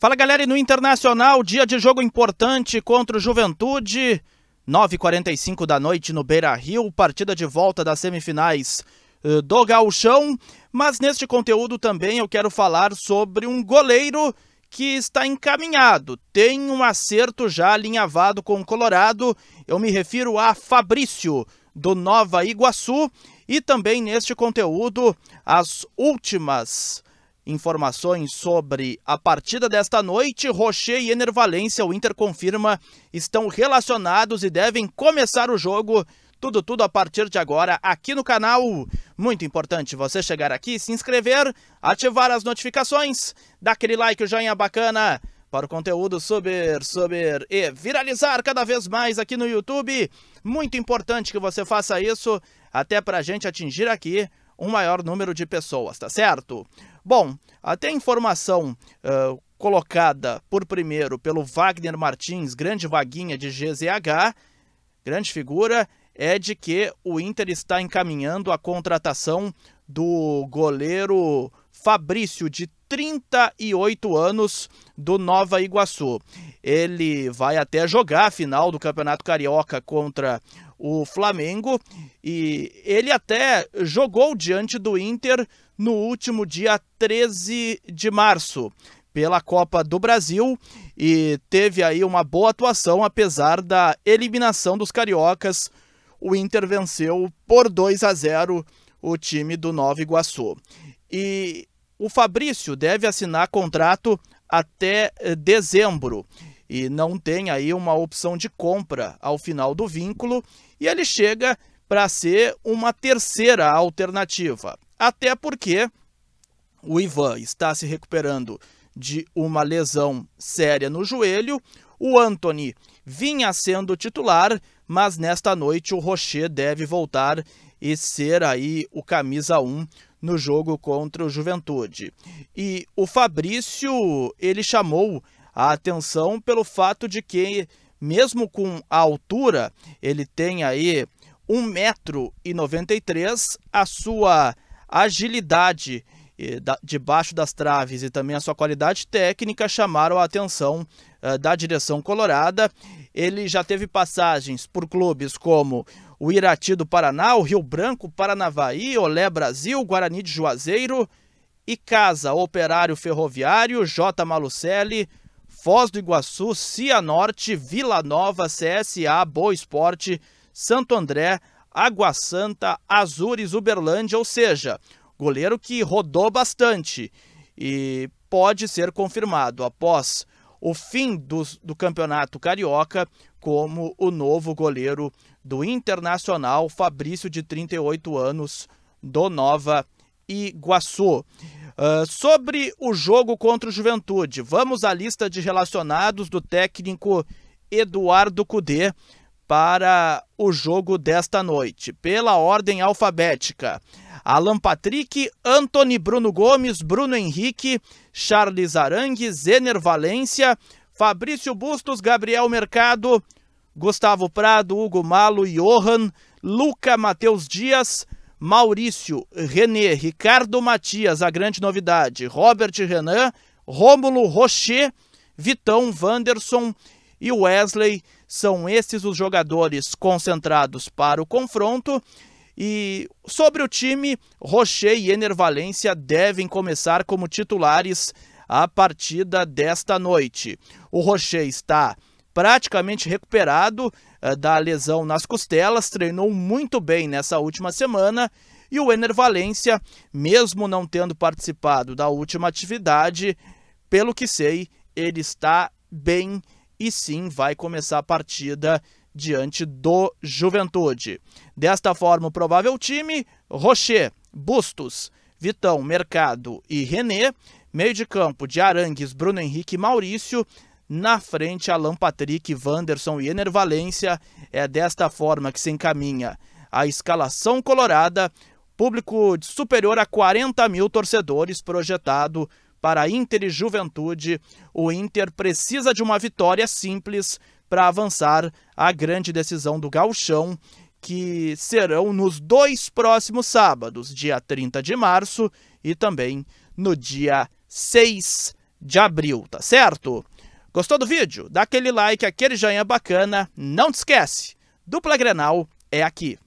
Fala galera, e no Internacional, dia de jogo importante contra o Juventude. 9h45 da noite no Beira Rio, partida de volta das semifinais eh, do Galchão. Mas neste conteúdo também eu quero falar sobre um goleiro que está encaminhado, tem um acerto já alinhavado com o Colorado. Eu me refiro a Fabrício, do Nova Iguaçu. E também neste conteúdo, as últimas Informações sobre a partida desta noite, Rocher e Enervalência, o Inter confirma, estão relacionados e devem começar o jogo. Tudo, tudo a partir de agora aqui no canal. Muito importante você chegar aqui, se inscrever, ativar as notificações, dar aquele like, o joinha bacana para o conteúdo subir, subir e viralizar cada vez mais aqui no YouTube. Muito importante que você faça isso, até para a gente atingir aqui um maior número de pessoas, tá certo? Bom, até a informação uh, colocada por primeiro pelo Wagner Martins, grande vaguinha de GZH, grande figura, é de que o Inter está encaminhando a contratação do goleiro Fabrício, de 38 anos, do Nova Iguaçu. Ele vai até jogar a final do Campeonato Carioca contra o Flamengo, e ele até jogou diante do Inter no último dia 13 de março pela Copa do Brasil e teve aí uma boa atuação apesar da eliminação dos cariocas. O Inter venceu por 2 a 0 o time do Nova Iguaçu. E o Fabrício deve assinar contrato até dezembro e não tem aí uma opção de compra ao final do vínculo e ele chega para ser uma terceira alternativa. Até porque o Ivan está se recuperando de uma lesão séria no joelho, o Anthony vinha sendo titular, mas nesta noite o Rocher deve voltar e ser aí o camisa 1 no jogo contra o Juventude. E o Fabrício, ele chamou a atenção pelo fato de que, mesmo com a altura, ele tem aí 1,93m, a sua agilidade eh, debaixo das traves e também a sua qualidade técnica chamaram a atenção eh, da direção colorada. Ele já teve passagens por clubes como o Irati do Paraná, o Rio Branco, Paranavaí, Olé Brasil, Guarani de Juazeiro, Icasa, Operário Ferroviário, J. Malucelli, Foz do Iguaçu, Cianorte, Vila Nova, CSA, Boa Esporte, Santo André, Água Santa, Azures, Uberlândia, ou seja, goleiro que rodou bastante e pode ser confirmado após o fim do, do campeonato carioca como o novo goleiro do Internacional, Fabrício, de 38 anos, do Nova Iguaçu. Uh, sobre o jogo contra o Juventude, vamos à lista de relacionados do técnico Eduardo Cudê para o jogo desta noite, pela ordem alfabética. Alan Patrick, Anthony Bruno Gomes, Bruno Henrique, Charles Arangue, Zener Valência, Fabrício Bustos, Gabriel Mercado, Gustavo Prado, Hugo Malo, Johan, Luca Matheus Dias, Maurício, René, Ricardo Matias, a grande novidade, Robert Renan, Rômulo Rocher, Vitão, Wanderson e Wesley. São esses os jogadores concentrados para o confronto. E sobre o time, Rocher e Enervalência devem começar como titulares a partida desta noite. O Rocher está praticamente recuperado, eh, da lesão nas costelas, treinou muito bem nessa última semana. E o Ener Valência, mesmo não tendo participado da última atividade, pelo que sei, ele está bem e sim vai começar a partida diante do Juventude. Desta forma, o provável time: Rocher, Bustos, Vitão, Mercado e René. Meio de campo de Arangues, Bruno Henrique e Maurício. Na frente, Alan Patrick, Wanderson e Ener Valência. É desta forma que se encaminha a escalação colorada. Público superior a 40 mil torcedores projetado para Inter e Juventude. O Inter precisa de uma vitória simples para avançar à grande decisão do Galchão, que serão nos dois próximos sábados, dia 30 de março e também no dia 6 de abril, tá certo? Gostou do vídeo? Dá aquele like, aquele joinha bacana. Não te esquece, dupla Grenal é aqui.